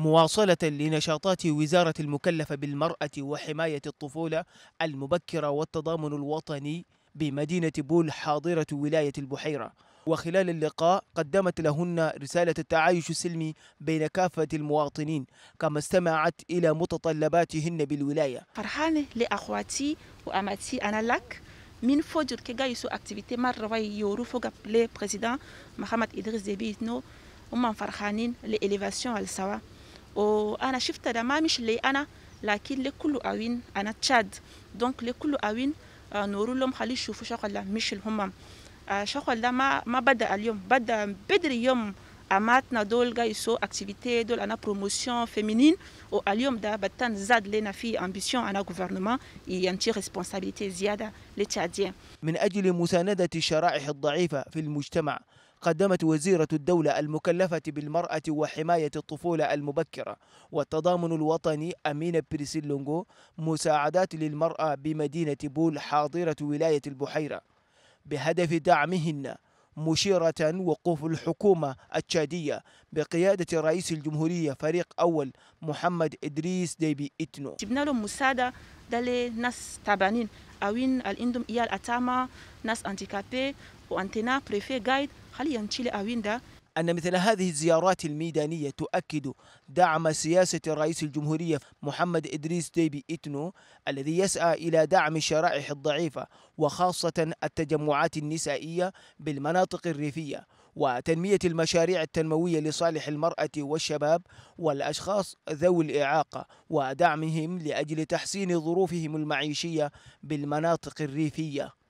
مواصلة لنشاطات وزارة المكلفة بالمرأة وحماية الطفولة المبكرة والتضامن الوطني بمدينة بول حاضرة ولاية البحيرة وخلال اللقاء قدمت لهن رسالة التعايش السلمي بين كافة المواطنين كما استمعت إلى متطلباتهن بالولاية فرحانة لأخواتي وأماتي أنا لك من فجر كي يسو اكتيفيتي مرة يورو فوق لي بريزيدان محمد إدريس ديبيتنو هم فرحانين لإليفاسيون السوا وانا شفت ده ما مش لي انا لكن لكل اوين انا تشاد دونك لكل اوين آه، نورو لهم خلي يشوفوا شغل ده مش الهمم آه، شغل ده ما ما بدا اليوم بدا بدري يوم اماتنا دول جاي سو اكتيفيتي دول انا بروموسيون فيمينين واليوم ده بتان زاد لنا في امبيسيون انا غوفرنمان ينتي ريسبونسابيلتي زياده للتعدين من اجل مسانده الشرائح الضعيفه في المجتمع قدمت وزيرة الدولة المكلفة بالمرأة وحماية الطفولة المبكرة والتضامن الوطني أمينة بريسيلونغو مساعدات للمرأة بمدينة بول حاضرة ولاية البحيرة بهدف دعمهن مشيرة وقوف الحكومة التشادية بقيادة رئيس الجمهورية فريق أول محمد إدريس ديبي إتنو جبنا لهم مساعدة دلي ناس تعبانين اوين عندهم ايال اتاما ناس انتيكابي وانتنا بريفي جايد خلي نشيل اوين دا أن مثل هذه الزيارات الميدانية تؤكد دعم سياسة رئيس الجمهورية محمد إدريس ديبي إتنو الذي يسعى إلى دعم الشرائح الضعيفة وخاصة التجمعات النسائية بالمناطق الريفية وتنمية المشاريع التنموية لصالح المرأة والشباب والأشخاص ذوي الإعاقة ودعمهم لأجل تحسين ظروفهم المعيشية بالمناطق الريفية